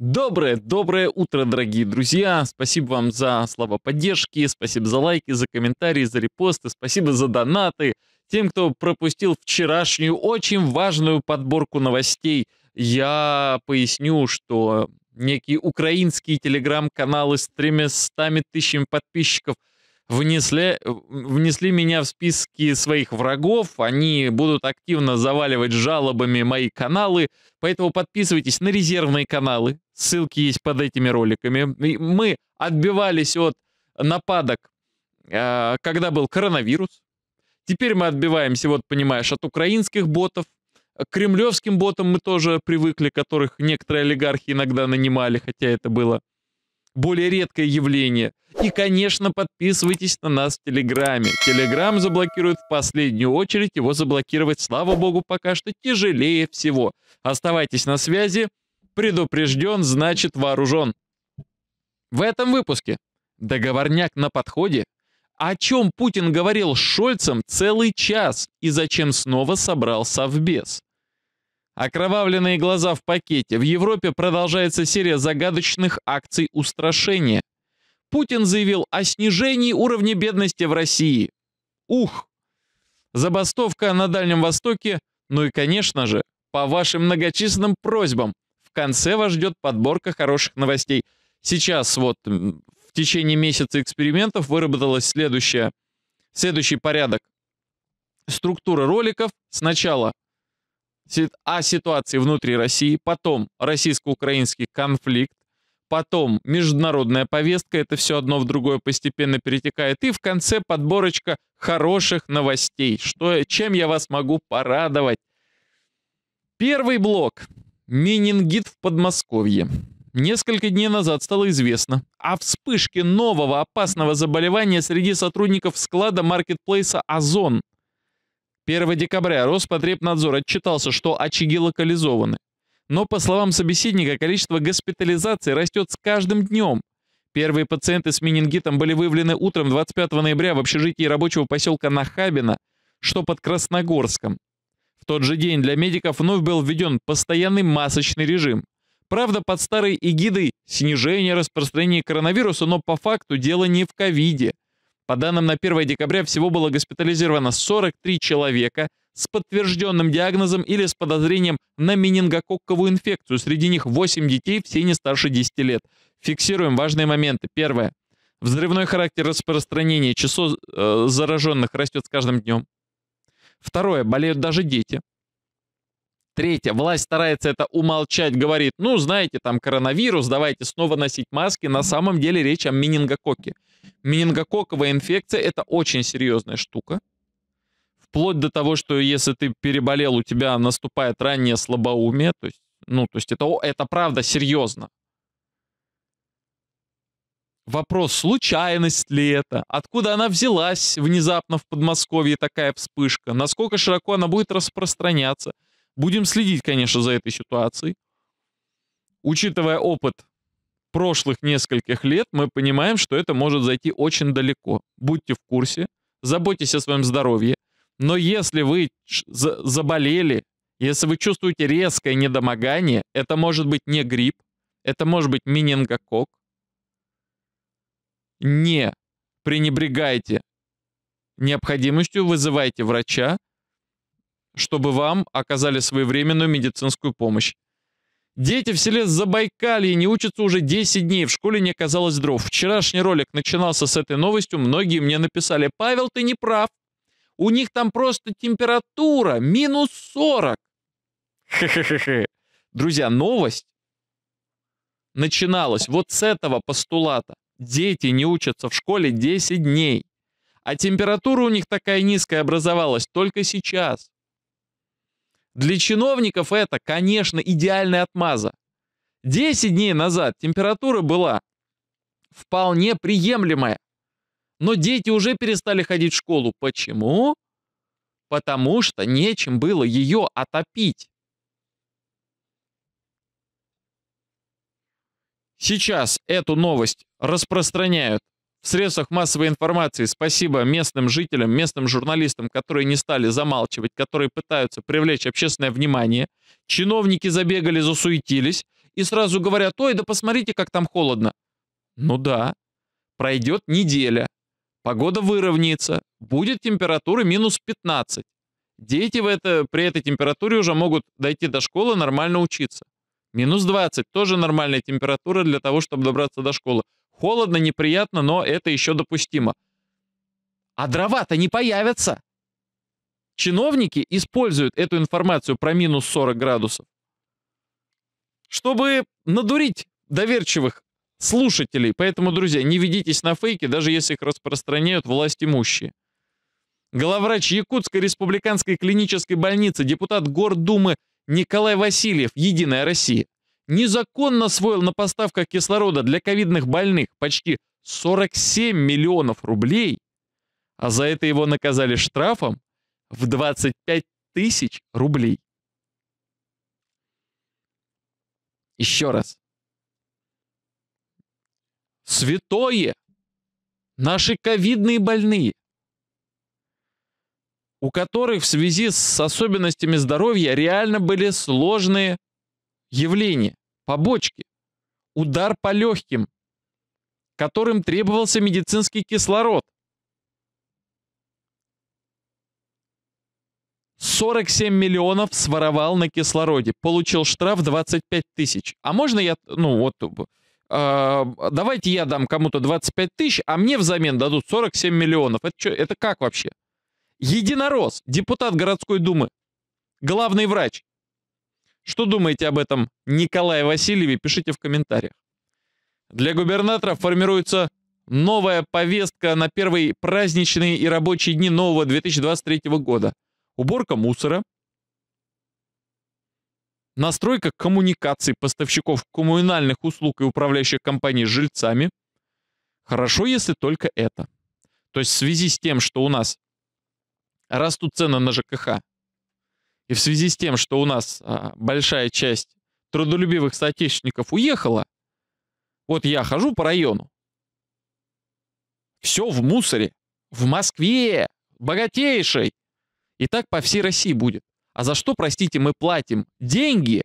Доброе, доброе утро, дорогие друзья. Спасибо вам за слова поддержки, спасибо за лайки, за комментарии, за репосты, спасибо за донаты. Тем, кто пропустил вчерашнюю очень важную подборку новостей, я поясню, что некие украинские телеграм-каналы с тремя стами тысячами подписчиков внесли, внесли меня в списки своих врагов. Они будут активно заваливать жалобами мои каналы. Поэтому подписывайтесь на резервные каналы, ссылки есть под этими роликами. Мы отбивались от нападок, а, когда был коронавирус. Теперь мы отбиваемся, вот понимаешь, от украинских ботов. К кремлевским ботам мы тоже привыкли, которых некоторые олигархи иногда нанимали, хотя это было более редкое явление. И, конечно, подписывайтесь на нас в Телеграме. Телеграм заблокирует в последнюю очередь, его заблокировать, слава богу, пока что тяжелее всего. Оставайтесь на связи. Предупрежден, значит вооружен. В этом выпуске договорняк на подходе. О чем Путин говорил с Шольцем целый час и зачем снова собрался в Совбез? Окровавленные глаза в пакете. В Европе продолжается серия загадочных акций устрашения. Путин заявил о снижении уровня бедности в России. Ух! Забастовка на Дальнем Востоке, ну и, конечно же, по вашим многочисленным просьбам конце вас ждет подборка хороших новостей. Сейчас вот в течение месяца экспериментов выработалась следующая, следующий порядок. Структура роликов. Сначала о ситуации внутри России, потом российско-украинский конфликт, потом международная повестка, это все одно в другое постепенно перетекает, и в конце подборочка хороших новостей, что, чем я вас могу порадовать. Первый блок Менингит в Подмосковье. Несколько дней назад стало известно о вспышке нового опасного заболевания среди сотрудников склада маркетплейса «Озон». 1 декабря Роспотребнадзор отчитался, что очаги локализованы. Но, по словам собеседника, количество госпитализаций растет с каждым днем. Первые пациенты с менингитом были выявлены утром 25 ноября в общежитии рабочего поселка Нахабино, что под Красногорском. В тот же день для медиков вновь был введен постоянный масочный режим. Правда, под старой эгидой снижение распространения коронавируса, но по факту дело не в ковиде. По данным на 1 декабря всего было госпитализировано 43 человека с подтвержденным диагнозом или с подозрением на менингококковую инфекцию. Среди них 8 детей, все не старше 10 лет. Фиксируем важные моменты. Первое. Взрывной характер распространения число э, зараженных растет с каждым днем. Второе, болеют даже дети. Третье, власть старается это умолчать, говорит, ну, знаете, там коронавирус, давайте снова носить маски. На самом деле речь о менингококе. Менингококковая инфекция – это очень серьезная штука. Вплоть до того, что если ты переболел, у тебя наступает раннее слабоумие. То есть, ну, то есть это, это правда серьезно. Вопрос, случайность ли это? Откуда она взялась внезапно в Подмосковье такая вспышка? Насколько широко она будет распространяться? Будем следить, конечно, за этой ситуацией. Учитывая опыт прошлых нескольких лет, мы понимаем, что это может зайти очень далеко. Будьте в курсе, заботьтесь о своем здоровье. Но если вы заболели, если вы чувствуете резкое недомогание, это может быть не грипп, это может быть менингокок, не пренебрегайте необходимостью, вызывайте врача, чтобы вам оказали своевременную медицинскую помощь. Дети в селе Забайкалье не учатся уже 10 дней, в школе не оказалось дров. Вчерашний ролик начинался с этой новостью, многие мне написали, Павел, ты не прав, у них там просто температура минус 40. Хе-хе-хе. Друзья, новость начиналась вот с этого постулата. Дети не учатся в школе 10 дней. А температура у них такая низкая образовалась только сейчас. Для чиновников это, конечно, идеальная отмаза. 10 дней назад температура была вполне приемлемая. Но дети уже перестали ходить в школу. Почему? Потому что нечем было ее отопить. Сейчас эту новость распространяют в средствах массовой информации. Спасибо местным жителям, местным журналистам, которые не стали замалчивать, которые пытаются привлечь общественное внимание. Чиновники забегали, засуетились и сразу говорят, ой, да посмотрите, как там холодно. Ну да, пройдет неделя, погода выровняется, будет температура минус 15. Дети в это, при этой температуре уже могут дойти до школы, нормально учиться. Минус 20, тоже нормальная температура для того, чтобы добраться до школы. Холодно, неприятно, но это еще допустимо. А дрова-то не появятся. Чиновники используют эту информацию про минус 40 градусов, чтобы надурить доверчивых слушателей. Поэтому, друзья, не ведитесь на фейки, даже если их распространяют власть имущие. Главврач Якутской республиканской клинической больницы, депутат Гордумы Николай Васильев, «Единая Россия», незаконно освоил на поставках кислорода для ковидных больных почти 47 миллионов рублей, а за это его наказали штрафом в 25 тысяч рублей. Еще раз. Святое! Наши ковидные больные, у которых в связи с особенностями здоровья реально были сложные явление, побочки, удар по легким, которым требовался медицинский кислород. 47 миллионов своровал на кислороде, получил штраф 25 тысяч. А можно я, ну вот, э, давайте я дам кому-то 25 тысяч, а мне взамен дадут 47 миллионов. Это, что, это как вообще? Единорос, депутат городской думы, главный врач, что думаете об этом Николае Васильеве, пишите в комментариях. Для губернатора формируется новая повестка на первые праздничные и рабочие дни нового 2023 года. Уборка мусора, настройка коммуникаций поставщиков коммунальных услуг и управляющих компаний с жильцами. Хорошо, если только это. То есть в связи с тем, что у нас растут цены на ЖКХ, и в связи с тем, что у нас а, большая часть трудолюбивых соотечественников уехала, вот я хожу по району, все в мусоре, в Москве, богатейшей. И так по всей России будет. А за что, простите, мы платим деньги,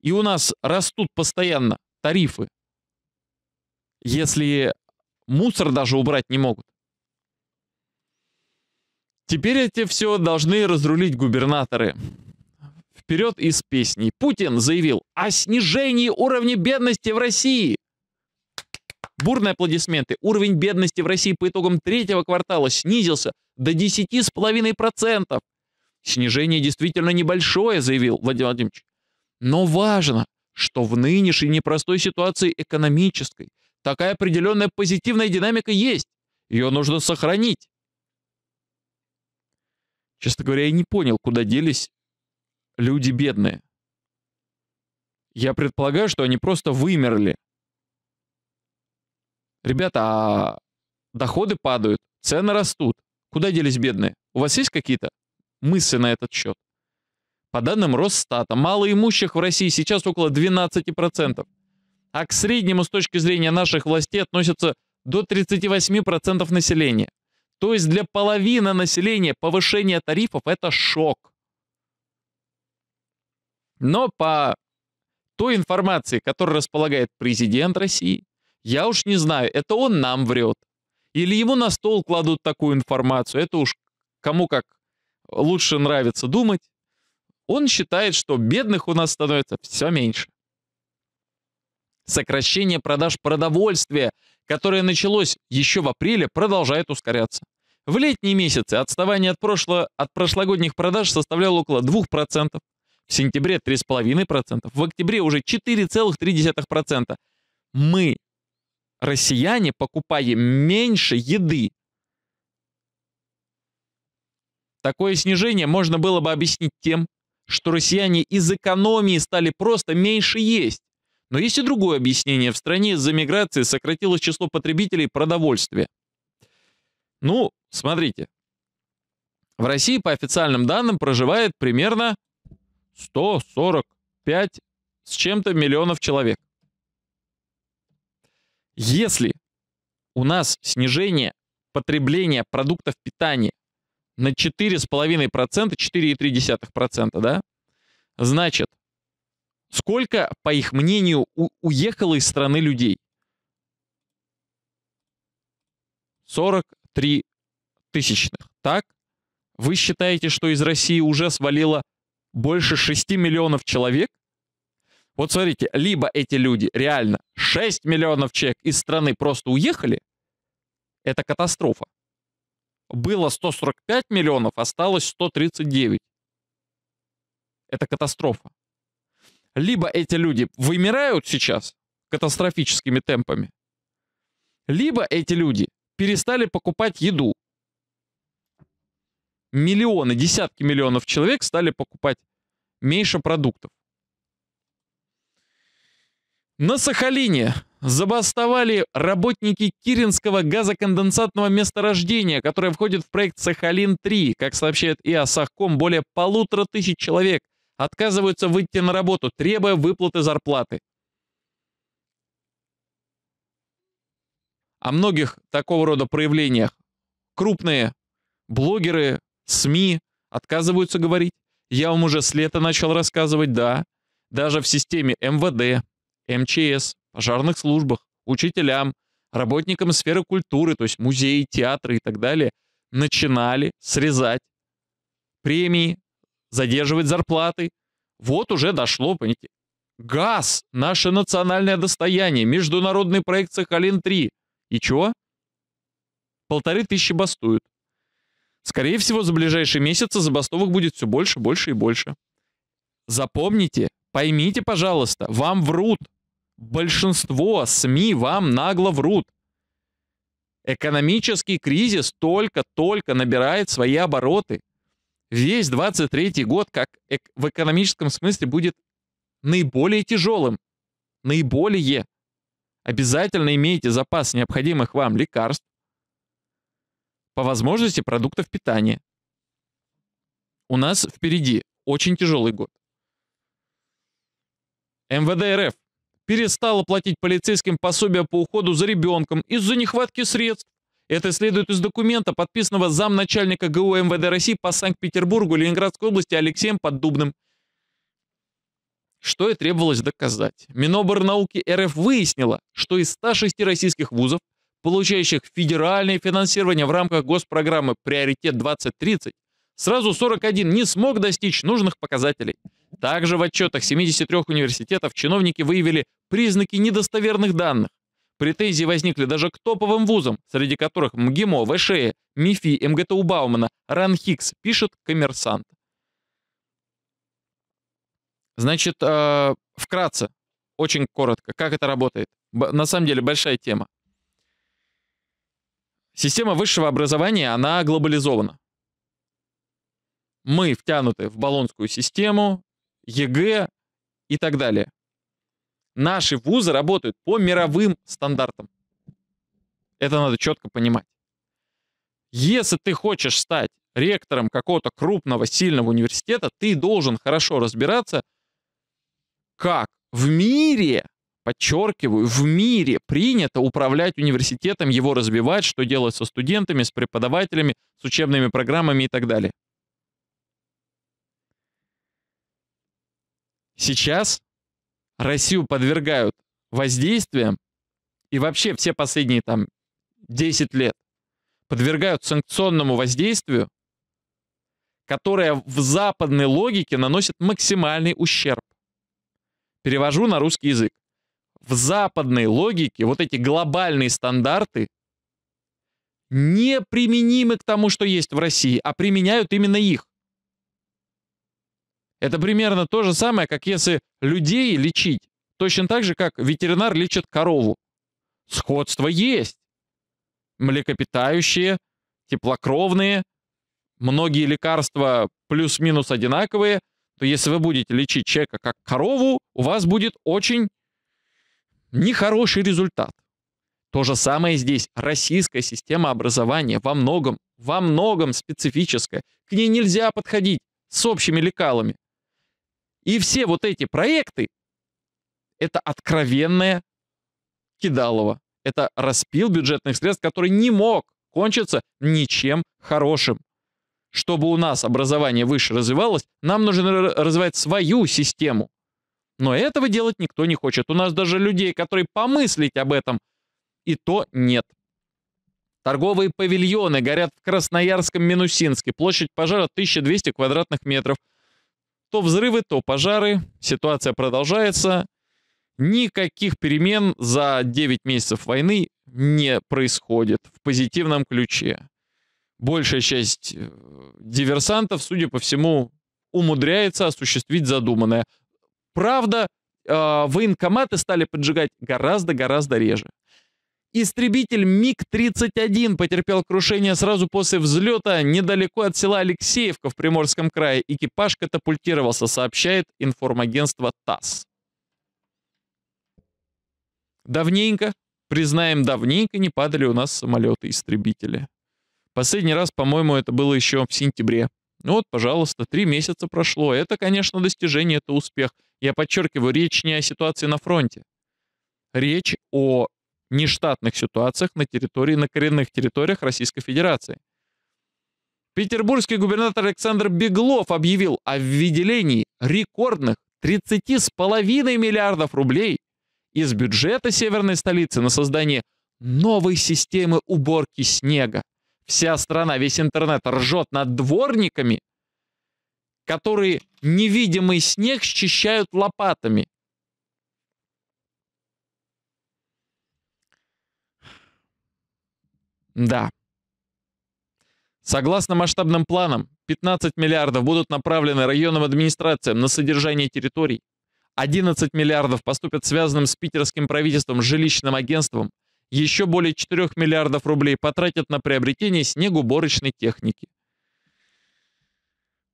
и у нас растут постоянно тарифы, если мусор даже убрать не могут? Теперь эти все должны разрулить губернаторы. Вперед из песни. Путин заявил о снижении уровня бедности в России. Бурные аплодисменты. Уровень бедности в России по итогам третьего квартала снизился до 10,5%. Снижение действительно небольшое, заявил Владимир Владимирович. Но важно, что в нынешней непростой ситуации экономической такая определенная позитивная динамика есть. Ее нужно сохранить. Честно говоря, я не понял, куда делись люди бедные. Я предполагаю, что они просто вымерли. Ребята, а доходы падают, цены растут. Куда делись бедные? У вас есть какие-то мысли на этот счет? По данным Росстата, малоимущих в России сейчас около 12%, а к среднему с точки зрения наших властей относятся до 38% населения. То есть для половины населения повышение тарифов это шок. Но по той информации, которой располагает президент России, я уж не знаю, это он нам врет. Или ему на стол кладут такую информацию, это уж кому как лучше нравится думать. Он считает, что бедных у нас становится все меньше. Сокращение продаж продовольствия, которое началось еще в апреле, продолжает ускоряться. В летние месяцы отставание от, прошлого, от прошлогодних продаж составляло около 2%, в сентябре 3,5%, в октябре уже 4,3%. Мы, россияне, покупаем меньше еды. Такое снижение можно было бы объяснить тем, что россияне из экономии стали просто меньше есть. Но есть и другое объяснение. В стране из-за миграции сократилось число потребителей продовольствия. Ну, Смотрите. В России, по официальным данным, проживает примерно 145 с чем-то миллионов человек. Если у нас снижение потребления продуктов питания на 4,5%, 4,3%, да, значит, сколько, по их мнению, уехало из страны людей? 43 тысячных, так? Вы считаете, что из России уже свалило больше 6 миллионов человек? Вот смотрите, либо эти люди реально 6 миллионов человек из страны просто уехали, это катастрофа. Было 145 миллионов, осталось 139. Это катастрофа. Либо эти люди вымирают сейчас катастрофическими темпами, либо эти люди перестали покупать еду, миллионы, десятки миллионов человек стали покупать меньше продуктов. На Сахалине забастовали работники Киринского газоконденсатного месторождения, которое входит в проект «Сахалин-3». Как сообщает ИА Сахком, более полутора тысяч человек отказываются выйти на работу, требуя выплаты зарплаты. О многих такого рода проявлениях крупные блогеры, СМИ отказываются говорить. Я вам уже с лета начал рассказывать, да. Даже в системе МВД, МЧС, пожарных службах, учителям, работникам сферы культуры, то есть музеи, театры и так далее, начинали срезать премии, задерживать зарплаты. Вот уже дошло, понимаете. Газ – наше национальное достояние, международный проект «Сахалин-3». И чего? Полторы тысячи бастуют. Скорее всего, за ближайшие месяцы забастовок будет все больше, больше и больше. Запомните, поймите, пожалуйста, вам врут. Большинство СМИ вам нагло врут. Экономический кризис только-только набирает свои обороты. Весь 23 год, как в экономическом смысле, будет наиболее тяжелым. Наиболее. Обязательно имейте запас необходимых вам лекарств, по возможности продуктов питания. У нас впереди очень тяжелый год. МВД РФ перестала платить полицейским пособия по уходу за ребенком из-за нехватки средств. Это следует из документа, подписанного замначальника ГУ МВД России по Санкт-Петербургу Ленинградской области Алексеем Поддубным. Что и требовалось доказать. Миноборнауки РФ выяснила, что из 106 российских вузов получающих федеральное финансирование в рамках госпрограммы «Приоритет 2030», сразу 41 не смог достичь нужных показателей. Также в отчетах 73 университетов чиновники выявили признаки недостоверных данных. Претензии возникли даже к топовым вузам, среди которых МГИМО, ВШЭ, МИФИ, МГТУ Баумана, РАНХИКС, пишет коммерсант. Значит, э, вкратце, очень коротко, как это работает. На самом деле большая тема. Система высшего образования, она глобализована. Мы втянуты в Болонскую систему, ЕГЭ и так далее. Наши вузы работают по мировым стандартам. Это надо четко понимать. Если ты хочешь стать ректором какого-то крупного, сильного университета, ты должен хорошо разбираться, как в мире подчеркиваю, в мире принято управлять университетом, его разбивать, что делать со студентами, с преподавателями, с учебными программами и так далее. Сейчас Россию подвергают воздействиям и вообще все последние там 10 лет подвергают санкционному воздействию, которое в западной логике наносит максимальный ущерб. Перевожу на русский язык в западной логике вот эти глобальные стандарты не применимы к тому, что есть в России, а применяют именно их. Это примерно то же самое, как если людей лечить, точно так же, как ветеринар лечит корову. Сходство есть. Млекопитающие, теплокровные, многие лекарства плюс-минус одинаковые, то если вы будете лечить человека как корову, у вас будет очень нехороший результат. То же самое здесь. Российская система образования во многом, во многом специфическая. К ней нельзя подходить с общими лекалами. И все вот эти проекты — это откровенное кидалово. Это распил бюджетных средств, который не мог кончиться ничем хорошим. Чтобы у нас образование выше развивалось, нам нужно развивать свою систему. Но этого делать никто не хочет. У нас даже людей, которые помыслить об этом, и то нет. Торговые павильоны горят в Красноярском Минусинске. Площадь пожара 1200 квадратных метров. То взрывы, то пожары. Ситуация продолжается. Никаких перемен за 9 месяцев войны не происходит в позитивном ключе. Большая часть э, диверсантов, судя по всему, умудряется осуществить задуманное. Правда, э, военкоматы стали поджигать гораздо-гораздо реже. Истребитель МиГ-31 потерпел крушение сразу после взлета недалеко от села Алексеевка в Приморском крае. Экипаж катапультировался, сообщает информагентство ТАСС. Давненько, признаем, давненько не падали у нас самолеты-истребители. Последний раз, по-моему, это было еще в сентябре ну вот, пожалуйста, три месяца прошло. Это, конечно, достижение, это успех. Я подчеркиваю, речь не о ситуации на фронте. Речь о нештатных ситуациях на территории, на коренных территориях Российской Федерации. Петербургский губернатор Александр Беглов объявил о выделении рекордных 30,5 миллиардов рублей из бюджета северной столицы на создание новой системы уборки снега вся страна, весь интернет ржет над дворниками, которые невидимый снег счищают лопатами. Да. Согласно масштабным планам, 15 миллиардов будут направлены районным администрациям на содержание территорий, 11 миллиардов поступят связанным с питерским правительством жилищным агентством, еще более 4 миллиардов рублей потратят на приобретение снегоуборочной техники.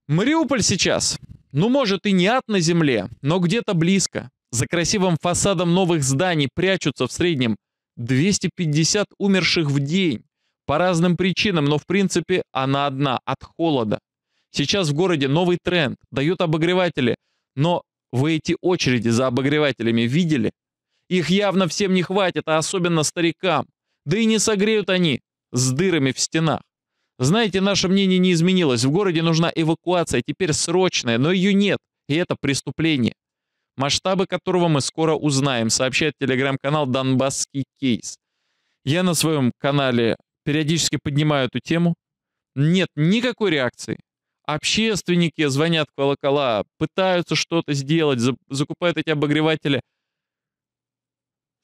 Мариуполь сейчас, ну может и не ад на земле, но где-то близко. За красивым фасадом новых зданий прячутся в среднем 250 умерших в день. По разным причинам, но в принципе она одна, от холода. Сейчас в городе новый тренд, дают обогреватели, но вы эти очереди за обогревателями видели? Их явно всем не хватит, а особенно старикам. Да и не согреют они с дырами в стенах. Знаете, наше мнение не изменилось. В городе нужна эвакуация, теперь срочная, но ее нет, и это преступление. Масштабы которого мы скоро узнаем, сообщает телеграм-канал «Донбасский кейс». Я на своем канале периодически поднимаю эту тему. Нет никакой реакции. Общественники звонят в колокола, пытаются что-то сделать, закупают эти обогреватели –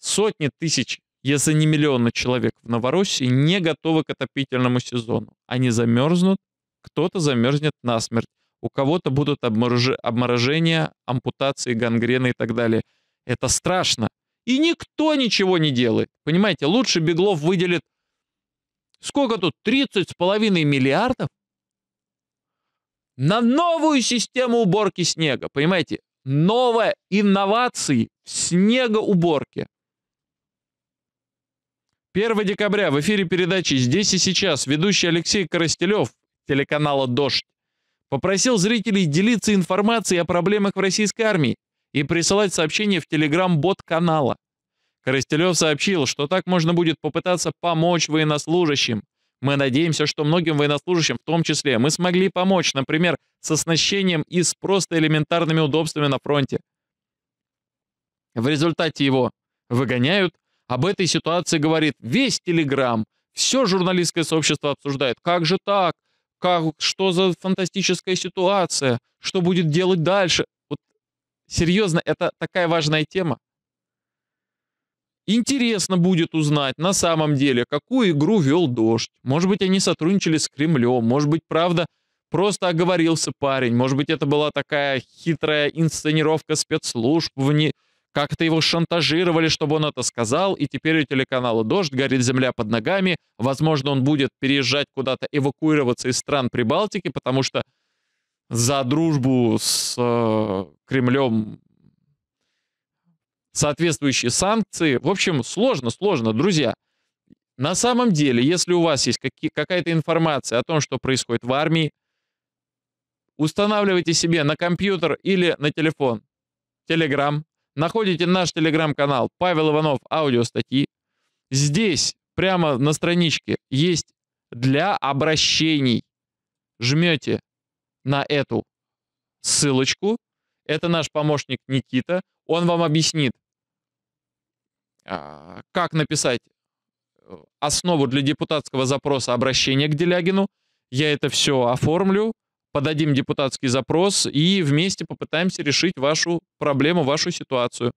Сотни тысяч, если не миллионы человек в Новороссии не готовы к отопительному сезону. Они замерзнут, кто-то замерзнет насмерть, у кого-то будут обморож... обморожения, ампутации, гангрены и так далее. Это страшно. И никто ничего не делает. Понимаете, лучше Беглов выделит сколько тут, 30 с половиной миллиардов на новую систему уборки снега. Понимаете, новая инновации в снегоуборке. 1 декабря в эфире передачи «Здесь и сейчас» ведущий Алексей Коростелев телеканала «Дождь» попросил зрителей делиться информацией о проблемах в российской армии и присылать сообщения в телеграм-бот канала. Коростелев сообщил, что так можно будет попытаться помочь военнослужащим. Мы надеемся, что многим военнослужащим, в том числе, мы смогли помочь, например, с оснащением и с просто элементарными удобствами на фронте. В результате его выгоняют, об этой ситуации говорит весь Телеграм, все журналистское сообщество обсуждает. Как же так? Как, что за фантастическая ситуация? Что будет делать дальше? Вот серьезно, это такая важная тема. Интересно будет узнать на самом деле, какую игру вел Дождь. Может быть, они сотрудничали с Кремлем, может быть, правда, просто оговорился парень, может быть, это была такая хитрая инсценировка спецслужб в, не, как-то его шантажировали, чтобы он это сказал, и теперь у телеканала «Дождь» горит земля под ногами. Возможно, он будет переезжать куда-то, эвакуироваться из стран Прибалтики, потому что за дружбу с э, Кремлем соответствующие санкции. В общем, сложно, сложно, друзья. На самом деле, если у вас есть какая-то информация о том, что происходит в армии, устанавливайте себе на компьютер или на телефон Telegram, находите наш телеграм-канал Павел Иванов аудиостатьи. Здесь прямо на страничке есть для обращений. Жмете на эту ссылочку. Это наш помощник Никита. Он вам объяснит, а, как написать э, основу для депутатского запроса обращения к Делягину. Я это все оформлю, подадим депутатский запрос и вместе попытаемся решить вашу проблему, вашу ситуацию.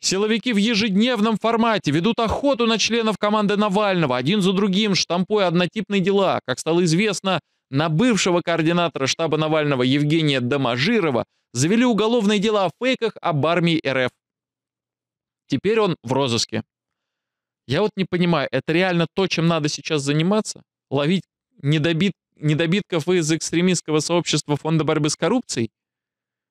Силовики в ежедневном формате ведут охоту на членов команды Навального, один за другим, штампуя однотипные дела. Как стало известно, на бывшего координатора штаба Навального Евгения Доможирова завели уголовные дела о фейках об армии РФ. Теперь он в розыске. Я вот не понимаю, это реально то, чем надо сейчас заниматься? Ловить недобит недобитков из экстремистского сообщества Фонда борьбы с коррупцией?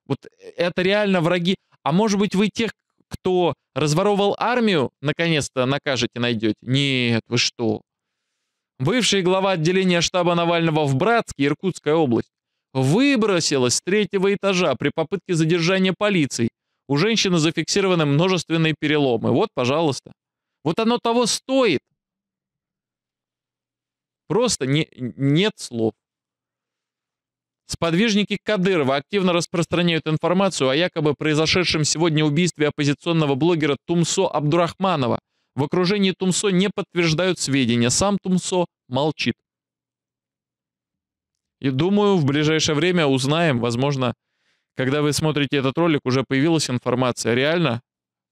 Вот это реально враги. А может быть, вы тех, кто разворовал армию, наконец-то накажете, найдете? Нет, вы что? Бывший глава отделения штаба Навального в Братске, Иркутская область, выбросилась с третьего этажа при попытке задержания полиции. У женщины зафиксированы множественные переломы. Вот, пожалуйста. Вот оно того стоит. Просто не, нет слов. Сподвижники Кадырова активно распространяют информацию о якобы произошедшем сегодня убийстве оппозиционного блогера Тумсо Абдурахманова. В окружении Тумсо не подтверждают сведения, сам Тумсо молчит. И думаю, в ближайшее время узнаем, возможно, когда вы смотрите этот ролик, уже появилась информация, реально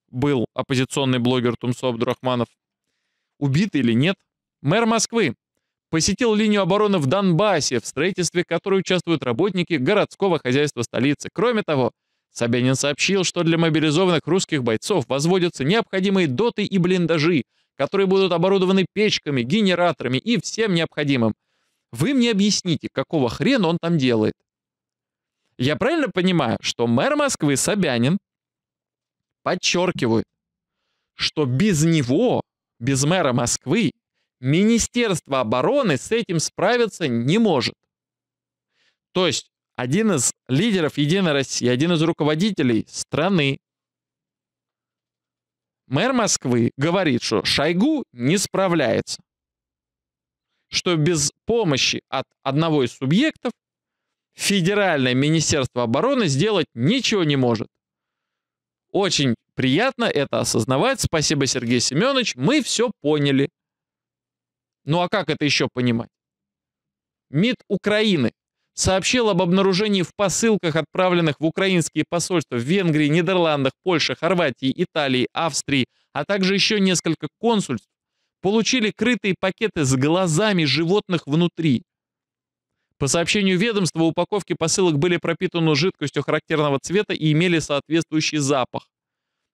был оппозиционный блогер Тумсо Абдурахманов убит или нет. Мэр Москвы посетил линию обороны в Донбассе, в строительстве которой участвуют работники городского хозяйства столицы. Кроме того, Собянин сообщил, что для мобилизованных русских бойцов возводятся необходимые доты и блиндажи, которые будут оборудованы печками, генераторами и всем необходимым. Вы мне объясните, какого хрена он там делает? Я правильно понимаю, что мэр Москвы Собянин подчеркивает, что без него, без мэра Москвы, Министерство обороны с этим справиться не может. То есть один из лидеров Единой России, один из руководителей страны, мэр Москвы говорит, что Шойгу не справляется, что без помощи от одного из субъектов Федеральное Министерство обороны сделать ничего не может. Очень приятно это осознавать. Спасибо, Сергей Семенович. Мы все поняли. Ну а как это еще понимать? МИД Украины сообщил об обнаружении в посылках, отправленных в украинские посольства в Венгрии, Нидерландах, Польше, Хорватии, Италии, Австрии, а также еще несколько консульств, получили крытые пакеты с глазами животных внутри. По сообщению ведомства, упаковки посылок были пропитаны жидкостью характерного цвета и имели соответствующий запах.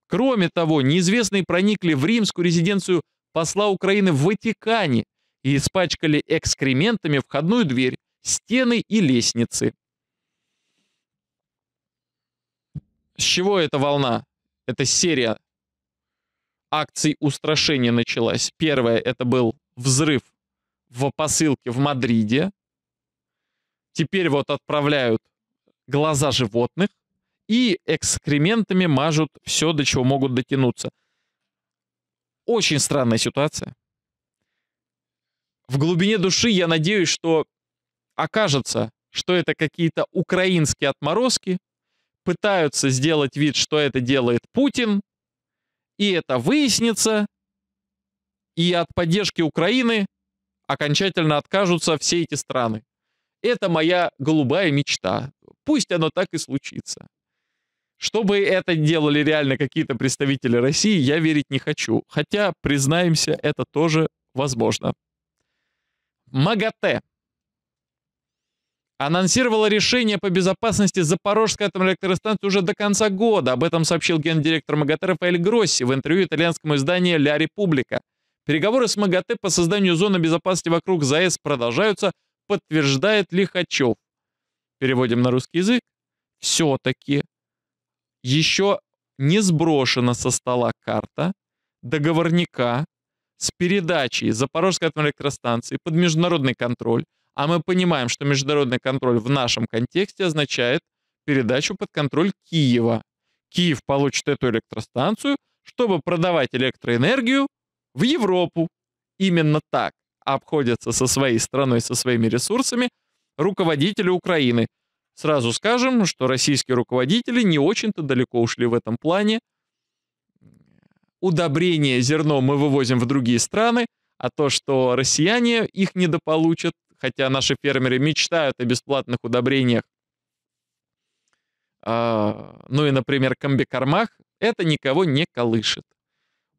Кроме того, неизвестные проникли в римскую резиденцию посла Украины в Ватикане – и испачкали экскрементами входную дверь, стены и лестницы. С чего эта волна? эта серия акций устрашения началась. Первое это был взрыв в посылке в Мадриде. Теперь вот отправляют глаза животных и экскрементами мажут все, до чего могут дотянуться. Очень странная ситуация в глубине души я надеюсь, что окажется, что это какие-то украинские отморозки, пытаются сделать вид, что это делает Путин, и это выяснится, и от поддержки Украины окончательно откажутся все эти страны. Это моя голубая мечта. Пусть оно так и случится. Чтобы это делали реально какие-то представители России, я верить не хочу. Хотя, признаемся, это тоже возможно. МАГАТЭ анонсировала решение по безопасности Запорожской атомной электростанции уже до конца года. Об этом сообщил гендиректор МАГАТЭ Рафаэль Гросси в интервью итальянскому изданию «Ля Република». Переговоры с МАГАТЭ по созданию зоны безопасности вокруг ЗАЭС продолжаются, подтверждает Лихачев. Переводим на русский язык. Все-таки еще не сброшена со стола карта договорника с передачей Запорожской атомной электростанции под международный контроль, а мы понимаем, что международный контроль в нашем контексте означает передачу под контроль Киева. Киев получит эту электростанцию, чтобы продавать электроэнергию в Европу. Именно так обходятся со своей страной, со своими ресурсами руководители Украины. Сразу скажем, что российские руководители не очень-то далеко ушли в этом плане, удобрения, зерно мы вывозим в другие страны, а то, что россияне их недополучат, хотя наши фермеры мечтают о бесплатных удобрениях, а, ну и, например, комбикормах, это никого не колышет.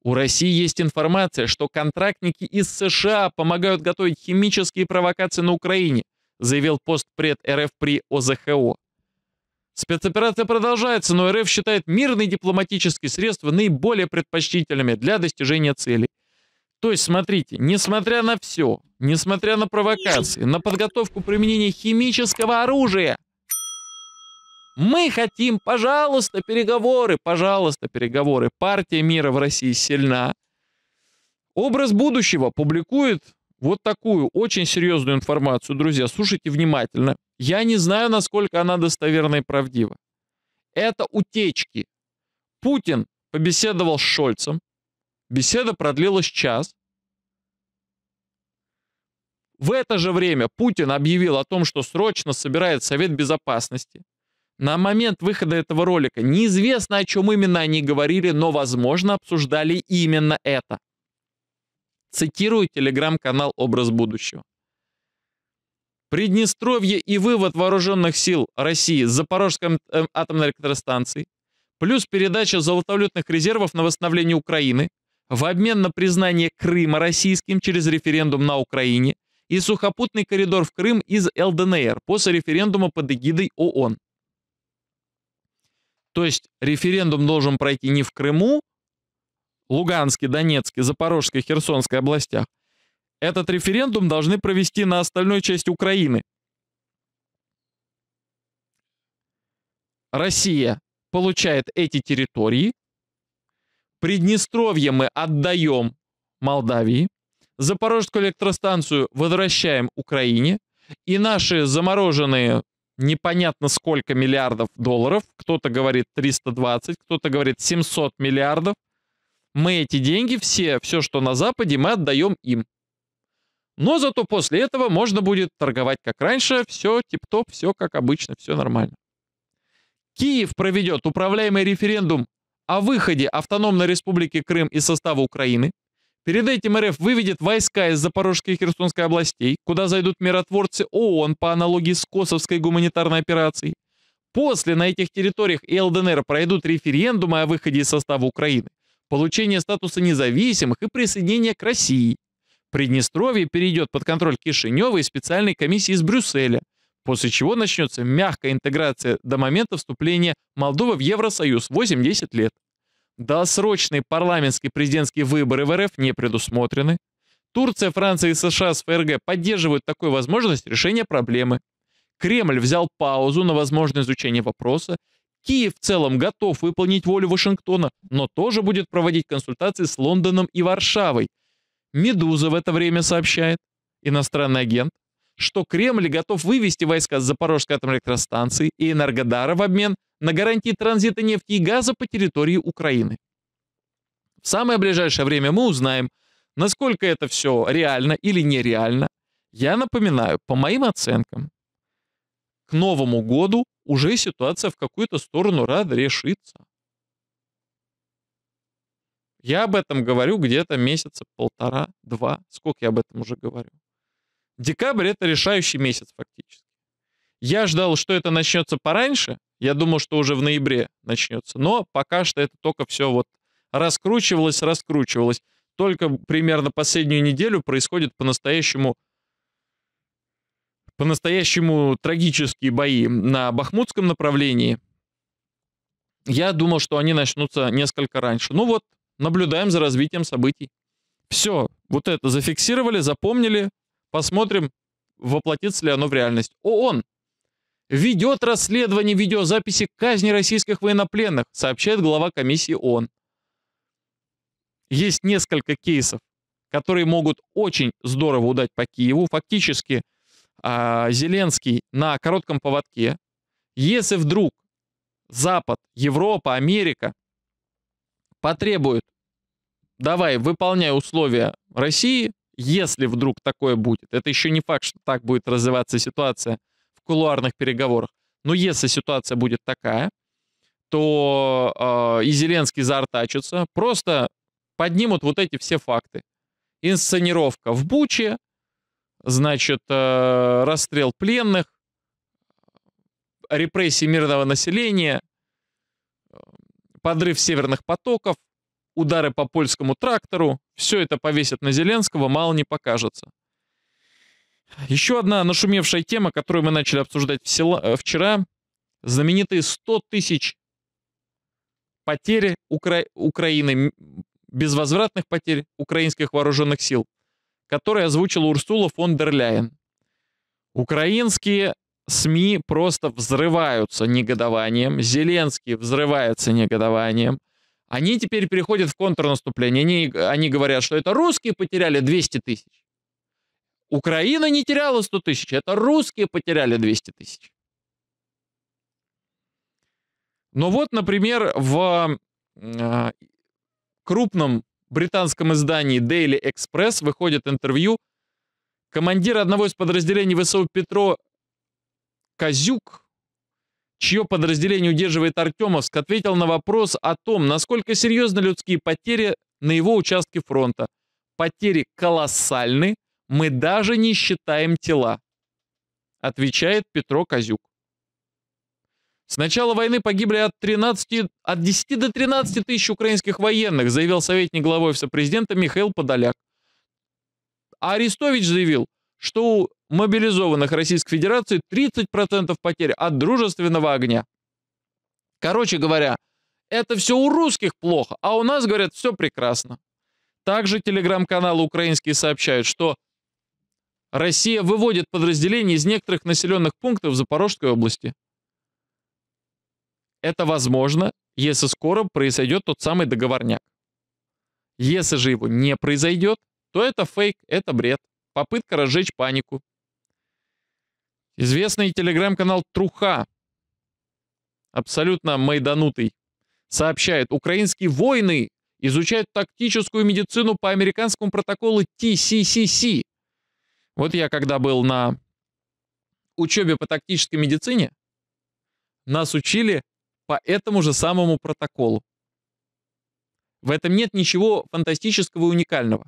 У России есть информация, что контрактники из США помогают готовить химические провокации на Украине, заявил постпред РФ при ОЗХО. Спецоперация продолжается, но РФ считает мирные дипломатические средства наиболее предпочтительными для достижения целей. То есть, смотрите, несмотря на все, несмотря на провокации, на подготовку применения химического оружия, мы хотим, пожалуйста, переговоры, пожалуйста, переговоры. Партия мира в России сильна. Образ будущего публикует вот такую очень серьезную информацию, друзья, слушайте внимательно. Я не знаю, насколько она достоверна и правдива. Это утечки. Путин побеседовал с Шольцем. Беседа продлилась час. В это же время Путин объявил о том, что срочно собирает Совет Безопасности. На момент выхода этого ролика неизвестно, о чем именно они говорили, но, возможно, обсуждали именно это. Цитирую телеграм-канал «Образ будущего». Приднестровье и вывод вооруженных сил России с Запорожской э, атомной электростанции, плюс передача золотовалютных резервов на восстановление Украины в обмен на признание Крыма российским через референдум на Украине и сухопутный коридор в Крым из ЛДНР после референдума под эгидой ООН. То есть референдум должен пройти не в Крыму, Луганской, Донецкой, Запорожской, Херсонской областях. Этот референдум должны провести на остальной части Украины. Россия получает эти территории. Приднестровье мы отдаем Молдавии. Запорожскую электростанцию возвращаем Украине. И наши замороженные непонятно сколько миллиардов долларов, кто-то говорит 320, кто-то говорит 700 миллиардов, мы эти деньги все, все, что на Западе, мы отдаем им. Но зато после этого можно будет торговать как раньше, все тип-топ, все как обычно, все нормально. Киев проведет управляемый референдум о выходе автономной республики Крым из состава Украины. Перед этим РФ выведет войска из Запорожской и Херсонской областей, куда зайдут миротворцы ООН по аналогии с Косовской гуманитарной операцией. После на этих территориях и ЛДНР пройдут референдумы о выходе из состава Украины получение статуса независимых и присоединение к России. Приднестровье перейдет под контроль Кишинева и специальной комиссии из Брюсселя, после чего начнется мягкая интеграция до момента вступления Молдовы в Евросоюз 8-10 лет. Досрочные парламентские президентские выборы в РФ не предусмотрены. Турция, Франция и США с ФРГ поддерживают такую возможность решения проблемы. Кремль взял паузу на возможное изучение вопроса Киев в целом готов выполнить волю Вашингтона, но тоже будет проводить консультации с Лондоном и Варшавой. «Медуза» в это время сообщает, иностранный агент, что Кремль готов вывести войска с Запорожской атомэлектростанции и Энергодара в обмен на гарантии транзита нефти и газа по территории Украины. В самое ближайшее время мы узнаем, насколько это все реально или нереально. Я напоминаю, по моим оценкам, к Новому году уже ситуация в какую-то сторону рад решится. Я об этом говорю где-то месяца полтора-два. Сколько я об этом уже говорю? Декабрь — это решающий месяц фактически. Я ждал, что это начнется пораньше. Я думал, что уже в ноябре начнется. Но пока что это только все вот раскручивалось, раскручивалось. Только примерно последнюю неделю происходит по-настоящему по-настоящему трагические бои на Бахмутском направлении. Я думал, что они начнутся несколько раньше. Ну вот, наблюдаем за развитием событий. Все, вот это зафиксировали, запомнили, посмотрим, воплотится ли оно в реальность. ООН ведет расследование видеозаписи казни российских военнопленных, сообщает глава комиссии ООН. Есть несколько кейсов, которые могут очень здорово удать по Киеву. Фактически а, Зеленский на коротком поводке. Если вдруг Запад, Европа, Америка потребуют, давай, выполняй условия России, если вдруг такое будет, это еще не факт, что так будет развиваться ситуация в кулуарных переговорах, но если ситуация будет такая, то э, и Зеленский заортачится, просто поднимут вот эти все факты. Инсценировка в Буче, значит, э, расстрел пленных, репрессии мирного населения, подрыв северных потоков, удары по польскому трактору, все это повесят на Зеленского, мало не покажется. Еще одна нашумевшая тема, которую мы начали обсуждать э, вчера, знаменитые 100 тысяч потери Укра... Украины, безвозвратных потерь украинских вооруженных сил – который озвучил Урсула фон дер Ляйен. Украинские СМИ просто взрываются негодованием, Зеленский взрывается негодованием. Они теперь переходят в контрнаступление. Они, они говорят, что это русские потеряли 200 тысяч. Украина не теряла 100 тысяч, это русские потеряли 200 тысяч. Но вот, например, в э, крупном британском издании Daily Express выходит интервью командира одного из подразделений ВСУ Петро Козюк, чье подразделение удерживает Артемовск, ответил на вопрос о том, насколько серьезны людские потери на его участке фронта. Потери колоссальны, мы даже не считаем тела, отвечает Петро Козюк. С начала войны погибли от, 13, от 10 до 13 тысяч украинских военных, заявил советник главой президента Михаил Подоляк. А Арестович заявил, что у мобилизованных Российской Федерации 30% потерь от дружественного огня. Короче говоря, это все у русских плохо, а у нас, говорят, все прекрасно. Также телеграм-каналы украинские сообщают, что Россия выводит подразделения из некоторых населенных пунктов Запорожской области. Это возможно, если скоро произойдет тот самый договорняк. Если же его не произойдет, то это фейк, это бред, попытка разжечь панику. Известный телеграм-канал Труха, абсолютно майданутый, сообщает, украинские войны изучают тактическую медицину по американскому протоколу TCCC. Вот я когда был на учебе по тактической медицине, нас учили по этому же самому протоколу. В этом нет ничего фантастического и уникального.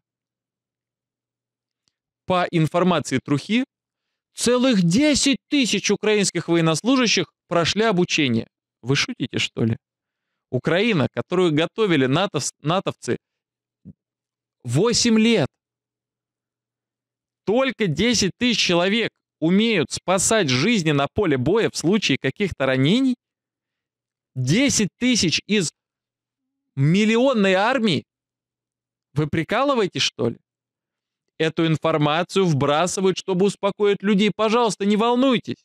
По информации Трухи, целых 10 тысяч украинских военнослужащих прошли обучение. Вы шутите, что ли? Украина, которую готовили натов, натовцы 8 лет. Только 10 тысяч человек умеют спасать жизни на поле боя в случае каких-то ранений – 10 тысяч из миллионной армии? Вы прикалываете, что ли? Эту информацию вбрасывают, чтобы успокоить людей. Пожалуйста, не волнуйтесь.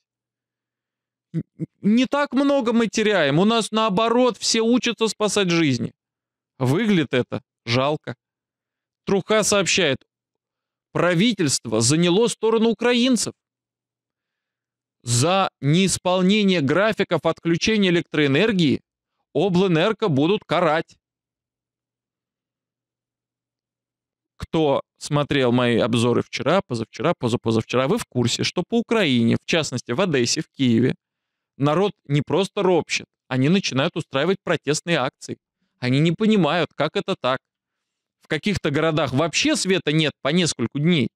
Не так много мы теряем. У нас наоборот все учатся спасать жизни. Выглядит это жалко. Труха сообщает. Правительство заняло сторону украинцев. За неисполнение графиков отключения электроэнергии облэнерго будут карать. Кто смотрел мои обзоры вчера, позавчера, позапозавчера, вы в курсе, что по Украине, в частности в Одессе, в Киеве, народ не просто ропщет, они начинают устраивать протестные акции. Они не понимают, как это так. В каких-то городах вообще света нет по несколько дней,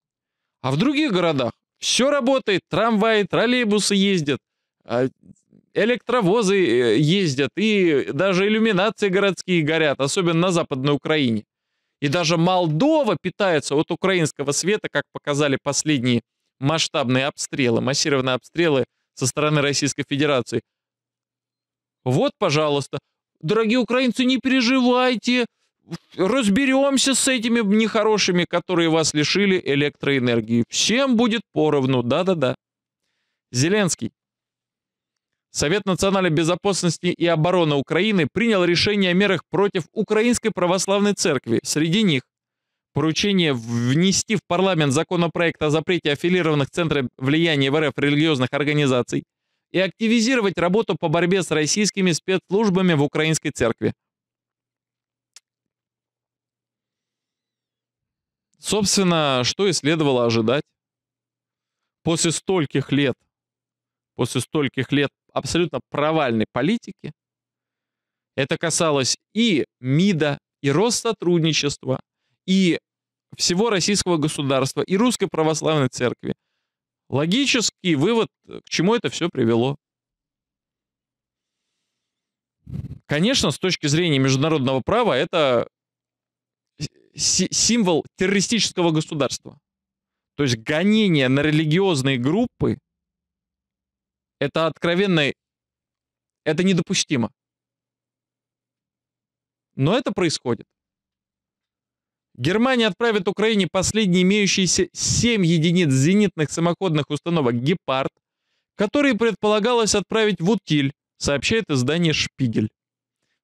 а в других городах все работает, трамваи, троллейбусы ездят, а, электровозы э, ездят, и даже иллюминации городские горят, особенно на Западной Украине. И даже Молдова питается от украинского света, как показали последние масштабные обстрелы, массированные обстрелы со стороны Российской Федерации. Вот, пожалуйста, дорогие украинцы, не переживайте, разберемся с этими нехорошими, которые вас лишили электроэнергии. Всем будет поровну, да-да-да. Зеленский. Совет национальной безопасности и обороны Украины принял решение о мерах против Украинской православной церкви. Среди них поручение внести в парламент законопроект о запрете аффилированных центров влияния в РФ религиозных организаций и активизировать работу по борьбе с российскими спецслужбами в Украинской церкви. Собственно, что и следовало ожидать. После стольких лет, после стольких лет абсолютно провальной политики, это касалось и МИДа, и Россотрудничества, и всего российского государства, и Русской Православной Церкви. Логический вывод, к чему это все привело. Конечно, с точки зрения международного права это символ террористического государства. То есть гонение на религиозные группы — это откровенно... Это недопустимо. Но это происходит. Германия отправит Украине последние имеющиеся 7 единиц зенитных самоходных установок «Гепард», которые предполагалось отправить в Утиль, сообщает издание «Шпигель».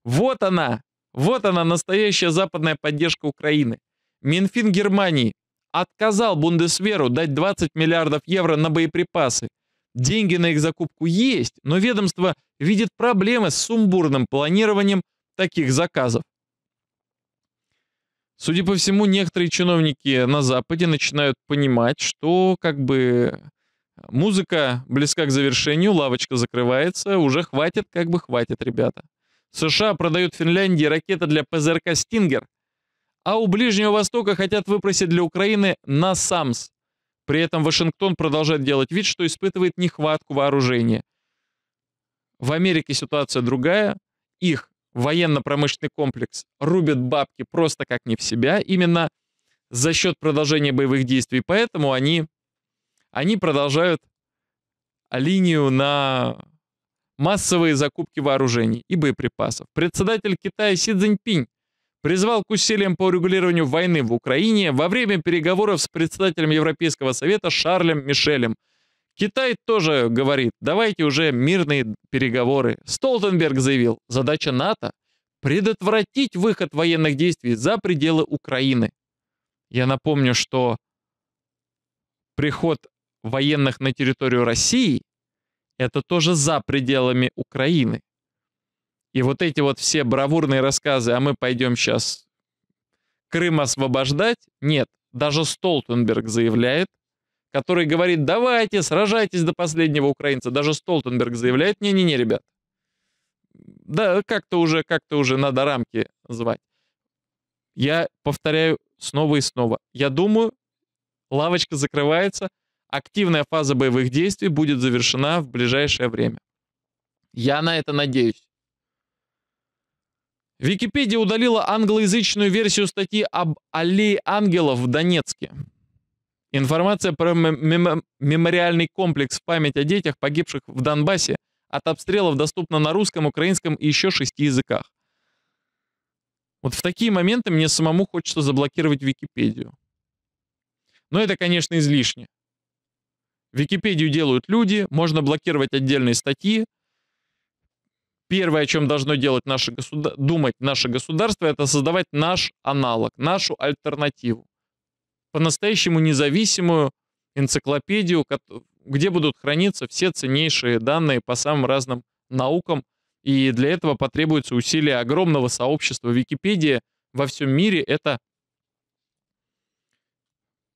Вот она, вот она, настоящая западная поддержка Украины. Минфин Германии отказал Бундесверу дать 20 миллиардов евро на боеприпасы. Деньги на их закупку есть, но ведомство видит проблемы с сумбурным планированием таких заказов. Судя по всему, некоторые чиновники на Западе начинают понимать, что как бы музыка близка к завершению, лавочка закрывается, уже хватит, как бы хватит, ребята. США продают Финляндии ракеты для ПЗРК «Стингер», а у Ближнего Востока хотят выпросить для Украины «Насамс». При этом Вашингтон продолжает делать вид, что испытывает нехватку вооружения. В Америке ситуация другая. Их военно-промышленный комплекс рубит бабки просто как не в себя, именно за счет продолжения боевых действий. Поэтому они, они продолжают линию на массовые закупки вооружений и боеприпасов. Председатель Китая Си Цзиньпинь призвал к усилиям по урегулированию войны в Украине во время переговоров с председателем Европейского совета Шарлем Мишелем. Китай тоже говорит, давайте уже мирные переговоры. Столтенберг заявил, задача НАТО – предотвратить выход военных действий за пределы Украины. Я напомню, что приход военных на территорию России – это тоже за пределами Украины. И вот эти вот все бравурные рассказы, а мы пойдем сейчас Крым освобождать, нет. Даже Столтенберг заявляет, который говорит, давайте, сражайтесь до последнего украинца. Даже Столтенберг заявляет, не-не-не, ребят. Да, как-то уже, как-то уже надо рамки звать. Я повторяю снова и снова. Я думаю, лавочка закрывается – активная фаза боевых действий будет завершена в ближайшее время. Я на это надеюсь. Википедия удалила англоязычную версию статьи об аллее ангелов в Донецке. Информация про мем мемориальный комплекс в память о детях, погибших в Донбассе, от обстрелов доступна на русском, украинском и еще шести языках. Вот в такие моменты мне самому хочется заблокировать Википедию. Но это, конечно, излишне. Википедию делают люди, можно блокировать отдельные статьи. Первое, о чем должно делать наше государ... думать наше государство, это создавать наш аналог, нашу альтернативу. По-настоящему независимую энциклопедию, где будут храниться все ценнейшие данные по самым разным наукам. И для этого потребуется усилие огромного сообщества. Википедия во всем мире это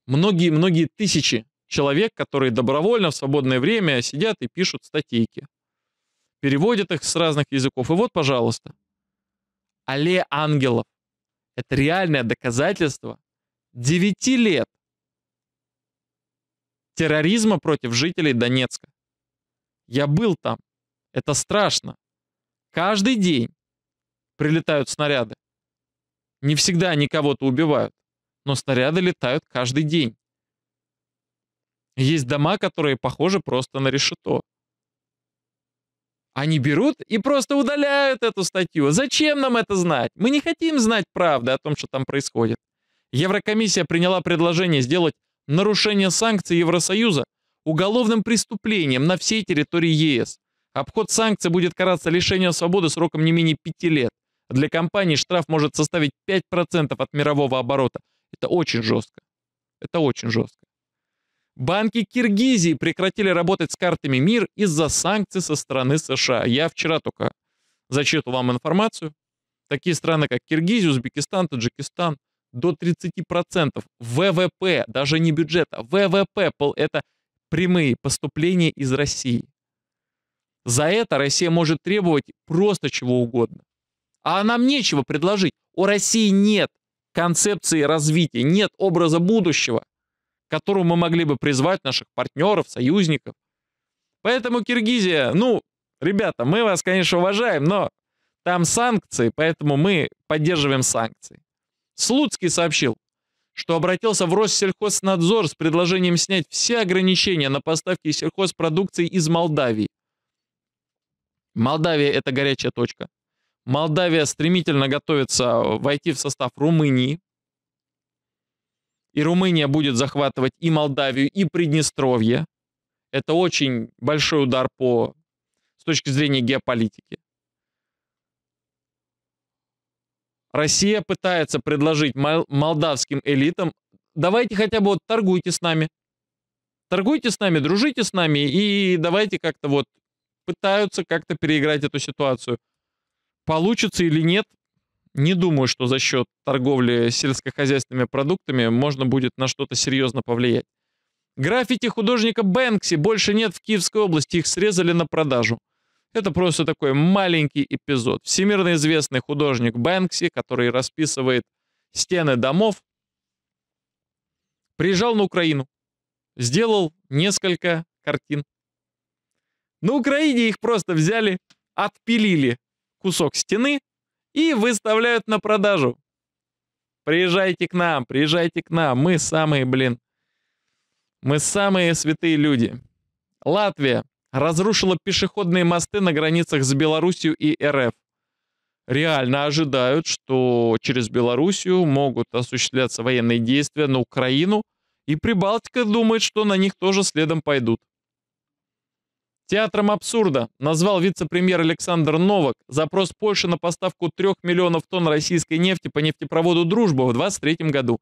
многие-многие тысячи человек, которые добровольно в свободное время сидят и пишут статейки. Переводят их с разных языков. И вот, пожалуйста, аллея ангелов. Это реальное доказательство 9 лет терроризма против жителей Донецка. Я был там. Это страшно. Каждый день прилетают снаряды. Не всегда они кого-то убивают, но снаряды летают каждый день. Есть дома, которые похожи просто на решето. Они берут и просто удаляют эту статью. Зачем нам это знать? Мы не хотим знать правды о том, что там происходит. Еврокомиссия приняла предложение сделать нарушение санкций Евросоюза уголовным преступлением на всей территории ЕС. Обход санкций будет караться лишением свободы сроком не менее пяти лет. Для компаний штраф может составить 5% от мирового оборота. Это очень жестко. Это очень жестко. Банки Киргизии прекратили работать с картами МИР из-за санкций со стороны США. Я вчера только зачитывал вам информацию. Такие страны, как Киргизия, Узбекистан, Таджикистан, до 30% ВВП, даже не бюджета, ВВП, это прямые поступления из России. За это Россия может требовать просто чего угодно. А нам нечего предложить. У России нет концепции развития, нет образа будущего к которому мы могли бы призвать наших партнеров, союзников. Поэтому Киргизия, ну, ребята, мы вас, конечно, уважаем, но там санкции, поэтому мы поддерживаем санкции. Слуцкий сообщил, что обратился в Россельхознадзор с предложением снять все ограничения на поставки сельхозпродукции из Молдавии. Молдавия – это горячая точка. Молдавия стремительно готовится войти в состав Румынии и Румыния будет захватывать и Молдавию, и Приднестровье. Это очень большой удар по, с точки зрения геополитики. Россия пытается предложить молдавским элитам, давайте хотя бы вот торгуйте с нами. Торгуйте с нами, дружите с нами и давайте как-то вот пытаются как-то переиграть эту ситуацию. Получится или нет, не думаю, что за счет торговли сельскохозяйственными продуктами можно будет на что-то серьезно повлиять. Граффити художника Бэнкси больше нет в Киевской области, их срезали на продажу. Это просто такой маленький эпизод. Всемирно известный художник Бэнкси, который расписывает стены домов, приезжал на Украину, сделал несколько картин. На Украине их просто взяли, отпилили кусок стены, и выставляют на продажу. Приезжайте к нам, приезжайте к нам. Мы самые, блин, мы самые святые люди. Латвия разрушила пешеходные мосты на границах с Белоруссией и РФ. Реально ожидают, что через Белоруссию могут осуществляться военные действия на Украину, и Прибалтика думает, что на них тоже следом пойдут. Театром абсурда назвал вице-премьер Александр Новак запрос Польши на поставку 3 миллионов тонн российской нефти по нефтепроводу «Дружба» в 2023 году.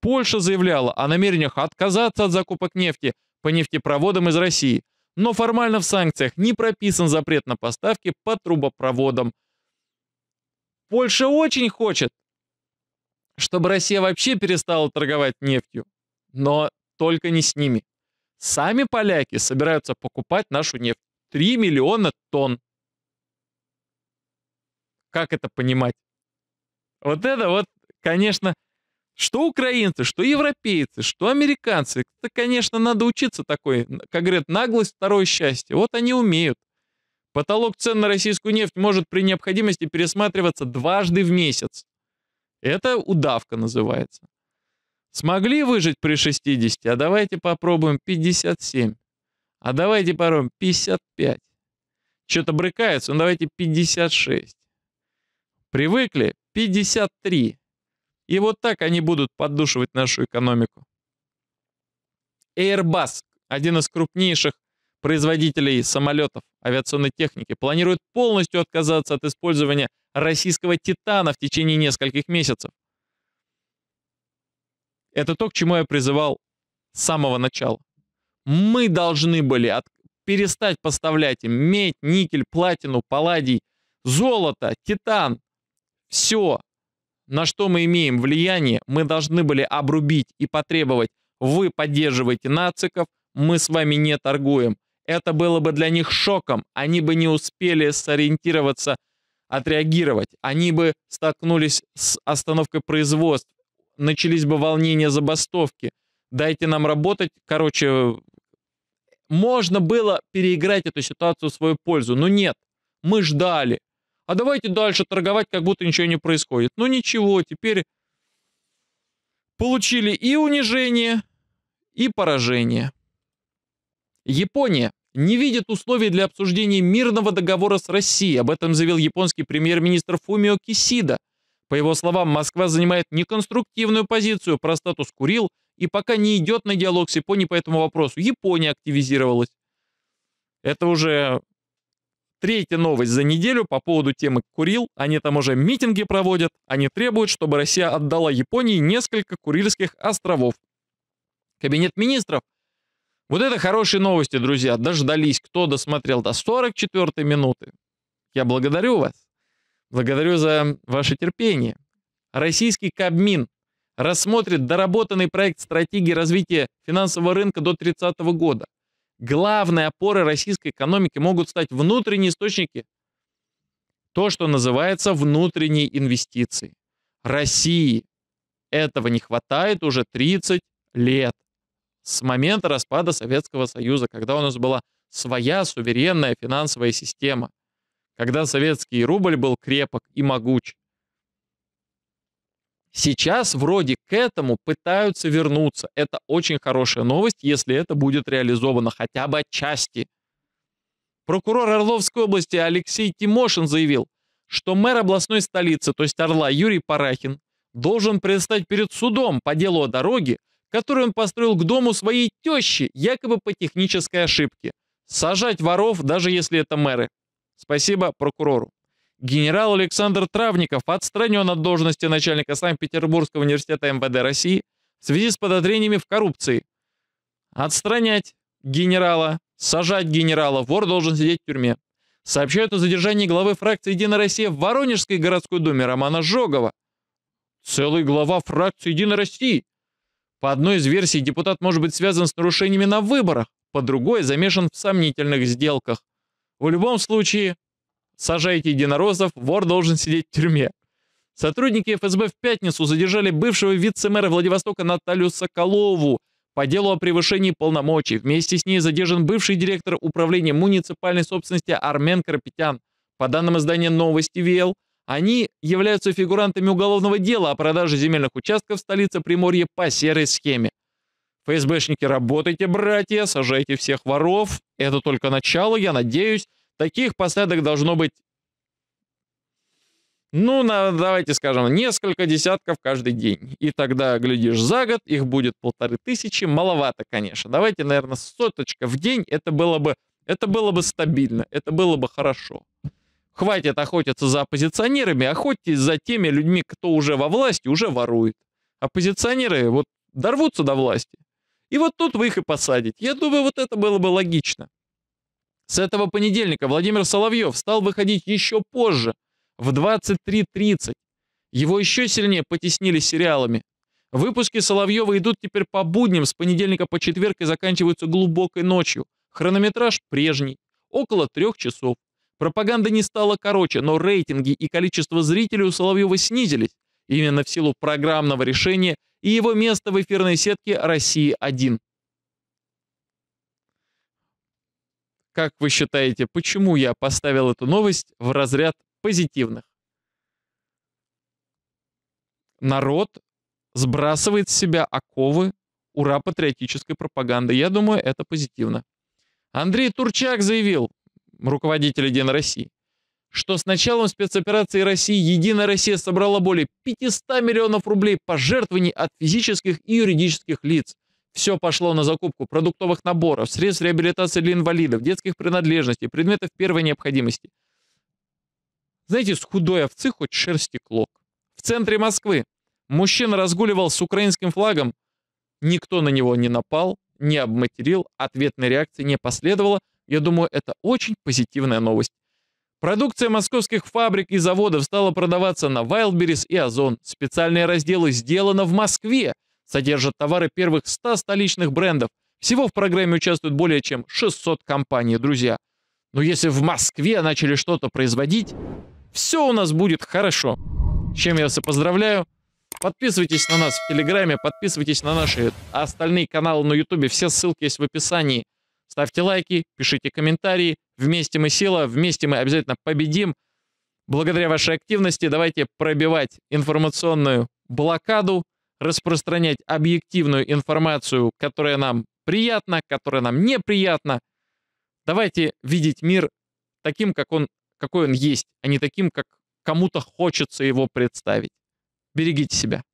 Польша заявляла о намерениях отказаться от закупок нефти по нефтепроводам из России, но формально в санкциях не прописан запрет на поставки по трубопроводам. Польша очень хочет, чтобы Россия вообще перестала торговать нефтью, но только не с ними. Сами поляки собираются покупать нашу нефть. 3 миллиона тонн. Как это понимать? Вот это вот, конечно, что украинцы, что европейцы, что американцы. Это, конечно, надо учиться такой, как говорят, наглость, второе счастье. Вот они умеют. Потолок цен на российскую нефть может при необходимости пересматриваться дважды в месяц. Это удавка называется. Смогли выжить при 60, а давайте попробуем 57. А давайте попробуем 55. Что-то брыкается, ну давайте 56. Привыкли 53. И вот так они будут поддушивать нашу экономику. Airbus, один из крупнейших производителей самолетов авиационной техники, планирует полностью отказаться от использования российского «Титана» в течение нескольких месяцев. Это то, к чему я призывал с самого начала. Мы должны были от... перестать поставлять им медь, никель, платину, палладий, золото, титан. Все, на что мы имеем влияние, мы должны были обрубить и потребовать. Вы поддерживаете нациков, мы с вами не торгуем. Это было бы для них шоком, они бы не успели сориентироваться, отреагировать. Они бы столкнулись с остановкой производств, начались бы волнения забастовки. Дайте нам работать. Короче, можно было переиграть эту ситуацию в свою пользу, но нет. Мы ждали. А давайте дальше торговать, как будто ничего не происходит. Ну ничего, теперь получили и унижение, и поражение. Япония не видит условий для обсуждения мирного договора с Россией. Об этом заявил японский премьер-министр Фумио Кисида по его словам, Москва занимает неконструктивную позицию про статус Курил и пока не идет на диалог с Японией по этому вопросу. Япония активизировалась. Это уже третья новость за неделю по поводу темы Курил. Они там уже митинги проводят. Они требуют, чтобы Россия отдала Японии несколько Курильских островов. Кабинет министров. Вот это хорошие новости, друзья. Дождались, кто досмотрел до 44 минуты. Я благодарю вас. Благодарю за ваше терпение. Российский Кабмин рассмотрит доработанный проект стратегии развития финансового рынка до 30 года. Главной опорой российской экономики могут стать внутренние источники. То, что называется внутренние инвестиции. России этого не хватает уже 30 лет. С момента распада Советского Союза, когда у нас была своя суверенная финансовая система когда советский рубль был крепок и могуч. Сейчас вроде к этому пытаются вернуться. Это очень хорошая новость, если это будет реализовано хотя бы отчасти. Прокурор Орловской области Алексей Тимошин заявил, что мэр областной столицы, то есть Орла Юрий Парахин, должен предстать перед судом по делу о дороге, которую он построил к дому своей тещи, якобы по технической ошибке. Сажать воров, даже если это мэры. Спасибо прокурору. Генерал Александр Травников отстранен от должности начальника Санкт-Петербургского университета МВД России в связи с подозрениями в коррупции. Отстранять генерала, сажать генерала, вор должен сидеть в тюрьме. Сообщают о задержании главы фракции «Единая Россия» в Воронежской городской думе Романа Жогова. Целый глава фракции «Единой России». По одной из версий депутат может быть связан с нарушениями на выборах, по другой замешан в сомнительных сделках – в любом случае, сажайте единорозов, вор должен сидеть в тюрьме. Сотрудники ФСБ в пятницу задержали бывшего вице-мэра Владивостока Наталью Соколову по делу о превышении полномочий. Вместе с ней задержан бывший директор управления муниципальной собственности Армен Карапетян. По данным издания «Новости ВЛ», они являются фигурантами уголовного дела о продаже земельных участков в столице Приморья по серой схеме. ФСБшники, работайте, братья, сажайте всех воров. Это только начало, я надеюсь. Таких посадок должно быть, ну, на, давайте скажем, несколько десятков каждый день. И тогда, глядишь, за год их будет полторы тысячи. Маловато, конечно. Давайте, наверное, соточка в день. Это было бы, это было бы стабильно, это было бы хорошо. Хватит охотиться за оппозиционерами, охотитесь за теми людьми, кто уже во власти, уже ворует. Оппозиционеры вот дорвутся до власти, и вот тут вы их и посадите. Я думаю, вот это было бы логично. С этого понедельника Владимир Соловьев стал выходить еще позже, в 23.30. Его еще сильнее потеснили сериалами. Выпуски Соловьева идут теперь по будням с понедельника по четверг и заканчиваются глубокой ночью. Хронометраж прежний, около трех часов. Пропаганда не стала короче, но рейтинги и количество зрителей у Соловьева снизились, именно в силу программного решения и его место в эфирной сетке «России-1». Как вы считаете, почему я поставил эту новость в разряд позитивных? Народ сбрасывает с себя оковы ура патриотической пропаганды. Я думаю, это позитивно. Андрей Турчак заявил, руководитель День России, что с началом спецоперации России «Единая Россия» собрала более 500 миллионов рублей пожертвований от физических и юридических лиц. Все пошло на закупку продуктовых наборов, средств реабилитации для инвалидов, детских принадлежностей, предметов первой необходимости. Знаете, с худой овцы хоть шерсти клок. В центре Москвы мужчина разгуливал с украинским флагом. Никто на него не напал, не обматерил, ответной реакции не последовало. Я думаю, это очень позитивная новость. Продукция московских фабрик и заводов стала продаваться на Wildberries и Озон. Специальные разделы «Сделано в Москве» содержат товары первых 100 столичных брендов. Всего в программе участвуют более чем 600 компаний, друзья. Но если в Москве начали что-то производить, все у нас будет хорошо. чем я вас и поздравляю. Подписывайтесь на нас в Телеграме, подписывайтесь на наши остальные каналы на Ютубе. Все ссылки есть в описании. Ставьте лайки, пишите комментарии. Вместе мы сила, вместе мы обязательно победим. Благодаря вашей активности давайте пробивать информационную блокаду, распространять объективную информацию, которая нам приятна, которая нам неприятна. Давайте видеть мир таким, как он, какой он есть, а не таким, как кому-то хочется его представить. Берегите себя.